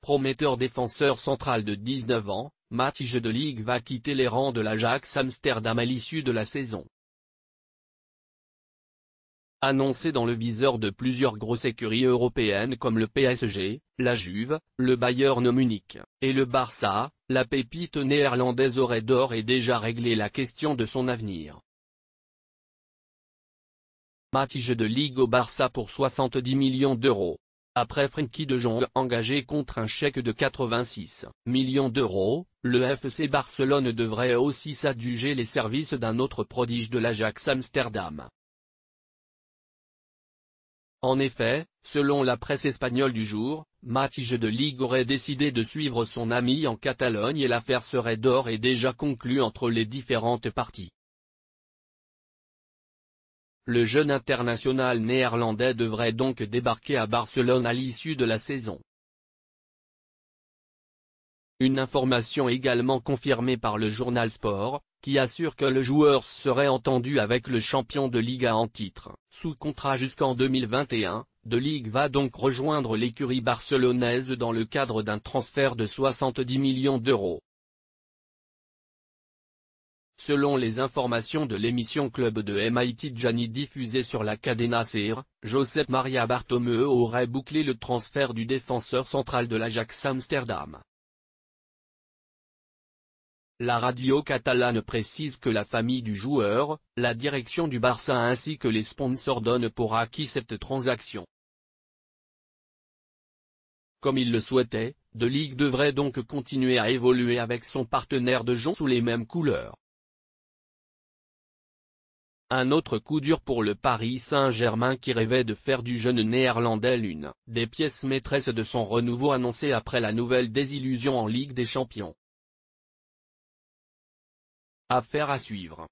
Prometteur défenseur central de 19 ans, Matige de Ligue va quitter les rangs de l'Ajax Amsterdam à l'issue de la saison. Annoncé dans le viseur de plusieurs grosses écuries européennes comme le PSG, la Juve, le Bayern Munich, et le Barça, la pépite néerlandaise aurait d'or et déjà réglé la question de son avenir. Matige de Ligue au Barça pour 70 millions d'euros. Après Frankie de Jong engagé contre un chèque de 86 millions d'euros, le FC Barcelone devrait aussi s'adjuger les services d'un autre prodige de l'Ajax Amsterdam. En effet, selon la presse espagnole du jour, Matige de Ligue aurait décidé de suivre son ami en Catalogne et l'affaire serait d'or et déjà conclue entre les différentes parties. Le jeune international néerlandais devrait donc débarquer à Barcelone à l'issue de la saison. Une information également confirmée par le journal Sport, qui assure que le joueur serait entendu avec le champion de Liga en titre, sous contrat jusqu'en 2021, de Ligue va donc rejoindre l'écurie barcelonaise dans le cadre d'un transfert de 70 millions d'euros. Selon les informations de l'émission Club de MIT Gianni diffusée sur la Cadena Ser, Josep Maria Bartomeu aurait bouclé le transfert du défenseur central de l'Ajax Amsterdam. La radio catalane précise que la famille du joueur, la direction du Barça ainsi que les sponsors donnent pour acquis cette transaction. Comme il le souhaitait, De Ligue devrait donc continuer à évoluer avec son partenaire de Jon sous les mêmes couleurs. Un autre coup dur pour le Paris Saint-Germain qui rêvait de faire du jeune néerlandais l'une des pièces maîtresses de son renouveau annoncé après la nouvelle désillusion en Ligue des Champions. Affaire à suivre.